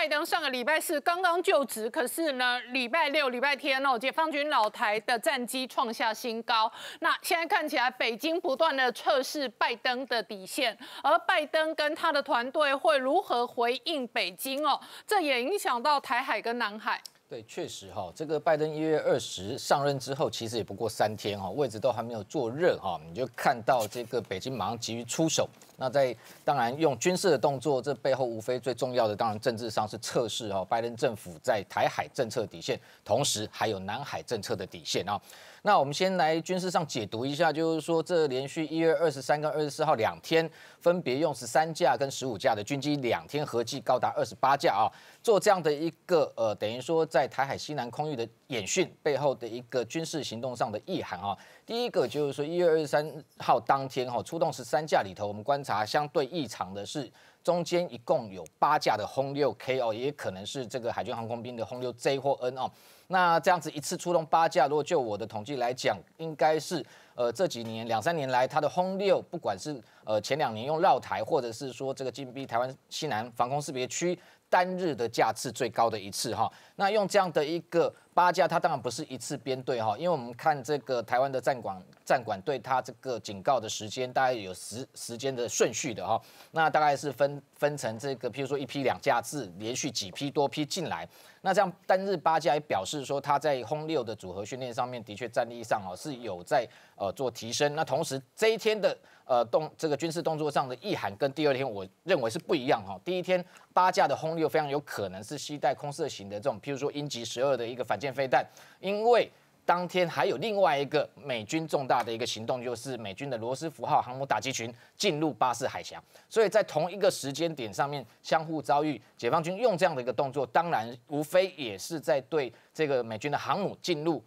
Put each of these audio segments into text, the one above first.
拜登上个礼拜四刚刚就职，可是呢，礼拜六、礼拜天哦，解放军老台的战机创下新高。那现在看起来，北京不断的测试拜登的底线，而拜登跟他的团队会如何回应北京哦？这也影响到台海跟南海。对，确实哈，这个拜登一月二十上任之后，其实也不过三天哈，位置都还没有坐热哈，你就看到这个北京马上急于出手。那在当然用军事的动作，这背后无非最重要的当然政治上是测试哦，拜登政府在台海政策底线，同时还有南海政策的底线啊。那我们先来军事上解读一下，就是说这连续一月二十三跟二十四号两天，分别用十三架跟十五架的军机，两天合计高达二十八架啊，做这样的一个呃，等于说在台海西南空域的。演训背后的一个军事行动上的意涵啊，第一个就是说一月二十三号当天哈出动十三架里头，我们观察相对异常的是中间一共有八架的轰六 K 哦，也可能是这个海军航空兵的轰六 Z 或 N 哦。那这样子一次出动八架，如果就我的统计来讲，应该是呃这几年两三年来它的轰六不管是呃前两年用绕台，或者是说这个进逼台湾西南防空识别区单日的架次最高的一次哈。那用这样的一个。八家，它当然不是一次编队哈，因为我们看这个台湾的战管战管对它这个警告的时间大概有时时间的顺序的哈，那大概是分。分成这个，譬如说一批两架次，连续几批多批进来。那这样单日八架也表示说，他在轰六的组合训练上面的确战力上哦是有在呃做提升。那同时这一天的呃动这个军事动作上的意涵跟第二天我认为是不一样哈。第一天八架的轰六非常有可能是携带空射型的这种，譬如说鹰击十二的一个反舰飞弹，因为。当天还有另外一个美军重大的一个行动，就是美军的罗斯福号航母打击群进入巴士海峡，所以在同一个时间点上面相互遭遇。解放军用这样的一个动作，当然无非也是在对这个美军的航母进入、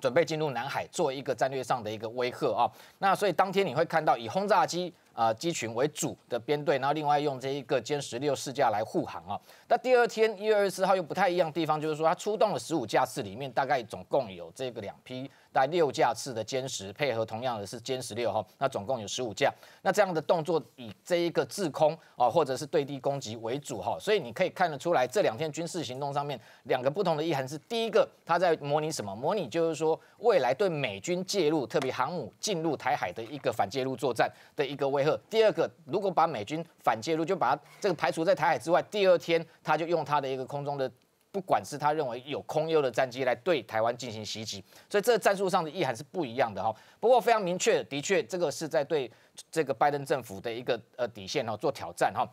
准备进入南海做一个战略上的一个威吓啊。那所以当天你会看到以轰炸机。啊，机群为主的编队，然后另外用这一个歼十六试驾来护航啊。那第二天一月二十四号又不太一样的地方，就是说它出动了十五架次，里面大概总共有这个两批，带六架次的歼十配合，同样的是歼十六哈。那总共有十五架。那这样的动作以这一个制空啊，或者是对地攻击为主哈。所以你可以看得出来，这两天军事行动上面两个不同的意涵是：第一个，它在模拟什么？模拟就是说未来对美军介入，特别航母进入台海的一个反介入作战的一个位。第二个，如果把美军反介入，就把这个排除在台海之外。第二天，他就用他的一个空中的，不管是他认为有空优的战机来对台湾进行袭击，所以这个战术上的意涵是不一样的哈。不过非常明确，的确这个是在对这个拜登政府的一个呃底线哈做挑战哈。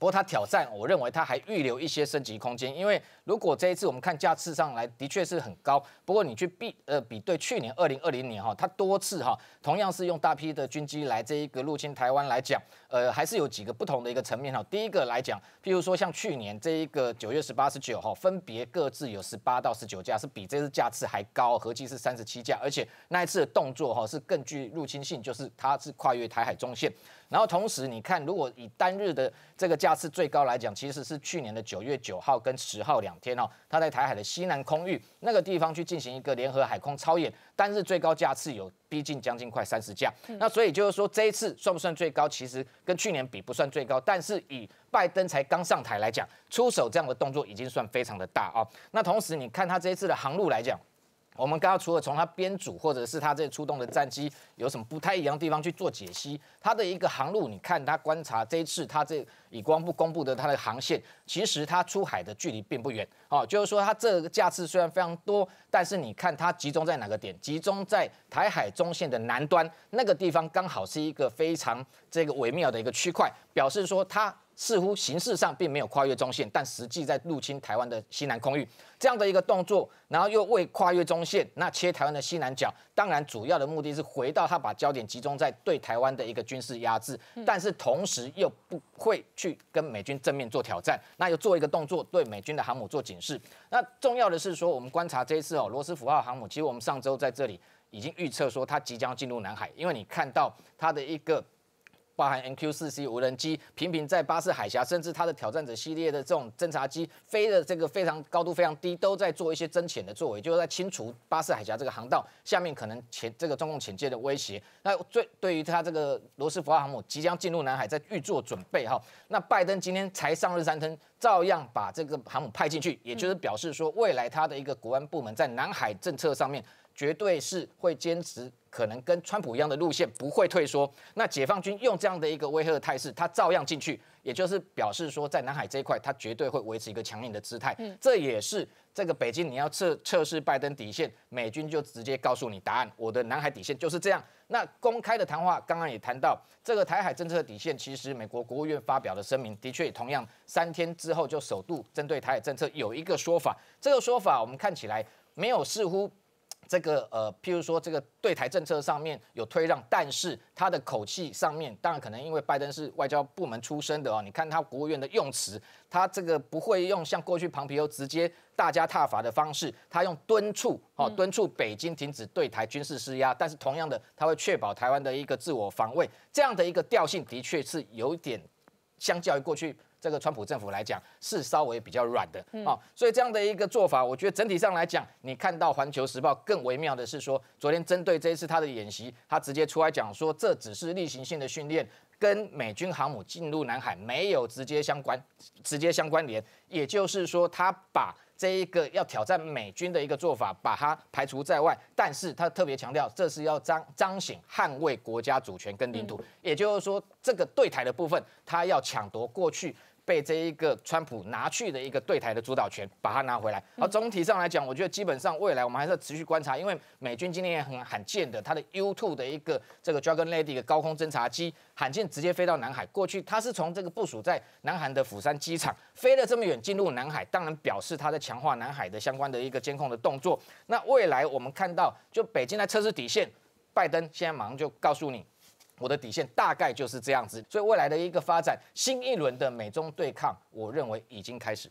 不过他挑战，我认为他还预留一些升级空间。因为如果这一次我们看架次上来，的确是很高。不过你去比呃比对去年二零二零年哈，他多次哈，同样是用大批的军机来这一个入侵台湾来讲，呃，还是有几个不同的一个层面哈。第一个来讲，譬如说像去年这一个九月十八十九号，分别各自有十八到十九架，是比这次架次还高，合计是三十七架，而且那一次的动作哈是更具入侵性，就是它是跨越台海中线。然后同时，你看，如果以单日的这个架次最高来讲，其实是去年的九月九号跟十号两天哦，他在台海的西南空域那个地方去进行一个联合海空超演，单日最高架次有逼近将近快三十架。那所以就是说，这一次算不算最高？其实跟去年比不算最高，但是以拜登才刚上台来讲，出手这样的动作已经算非常的大哦。那同时你看他这一次的航路来讲。我们刚刚除了从它编组或者是它这出动的战机有什么不太一样地方去做解析，它的一个航路，你看它观察这一次它这以光部公布的它的航线，其实它出海的距离并不远哦，就是说它这个架次虽然非常多，但是你看它集中在哪个点？集中在台海中线的南端那个地方，刚好是一个非常这个微妙的一个区块，表示说它似乎形式上并没有跨越中线，但实际在入侵台湾的西南空域这样的一个动作，然后又未跨越中线，那切台湾的西南角。当然，主要的目的是回到他把焦点集中在对台湾的一个军事压制，但是同时又不会去跟美军正面做挑战。那又做一个动作，对美军的航母做警示。那重要的是说，我们观察这一次哦，罗斯福号航母，其实我们上周在这里已经预测说它即将进入南海，因为你看到它的一个。包含 MQ 四 C 无人机，频频在巴士海峡，甚至它的挑战者系列的这种侦察机，飞的这个非常高度非常低，都在做一些增潜的作为，就在清除巴士海峡这个航道下面可能潜这个中共潜舰的威胁。那最对于它这个罗斯福号航母即将进入南海，在预做准备哈。那拜登今天才上任三天，照样把这个航母派进去，也就是表示说，未来他的一个国安部门在南海政策上面，绝对是会坚持。可能跟川普一样的路线不会退缩，那解放军用这样的一个威吓的态势，他照样进去，也就是表示说，在南海这一块，他绝对会维持一个强硬的姿态。嗯，这也是这个北京你要测测试拜登底线，美军就直接告诉你答案，我的南海底线就是这样。那公开的谈话刚刚也谈到，这个台海政策的底线，其实美国国务院发表的声明，的确同样三天之后就首度针对台海政策有一个说法，这个说法我们看起来没有似乎。这个呃，譬如说，这个对台政策上面有退让，但是他的口气上面，当然可能因为拜登是外交部门出身的哦，你看他国务院的用词，他这个不会用像过去蓬皮欧直接大加踏伐的方式，他用敦促哦，敦促北京停止对台军事施压，但是同样的，他会确保台湾的一个自我防卫，这样的一个调性的确是有点相较于过去。这个川普政府来讲是稍微比较软的啊，所以这样的一个做法，我觉得整体上来讲，你看到《环球时报》更微妙的是说，昨天针对这一次他的演习，他直接出来讲说这只是例行性的训练，跟美军航母进入南海没有直接相关，直接相关联，也就是说他把这一个要挑战美军的一个做法把它排除在外，但是他特别强调这是要彰彰显捍卫国家主权跟领土，也就是说这个对台的部分他要抢夺过去。被这一个川普拿去的一个对台的主导权，把它拿回来。而总体上来讲，我觉得基本上未来我们还是要持续观察，因为美军今天也很罕见的，它的 U two 的一个这个 Dragon Lady 的高空侦察机，罕见直接飞到南海。过去它是从这个部署在南韩的釜山机场飞了这么远进入南海，当然表示它在强化南海的相关的一个监控的动作。那未来我们看到，就北京在测试底线，拜登现在马上就告诉你。我的底线大概就是这样子，所以未来的一个发展，新一轮的美中对抗，我认为已经开始。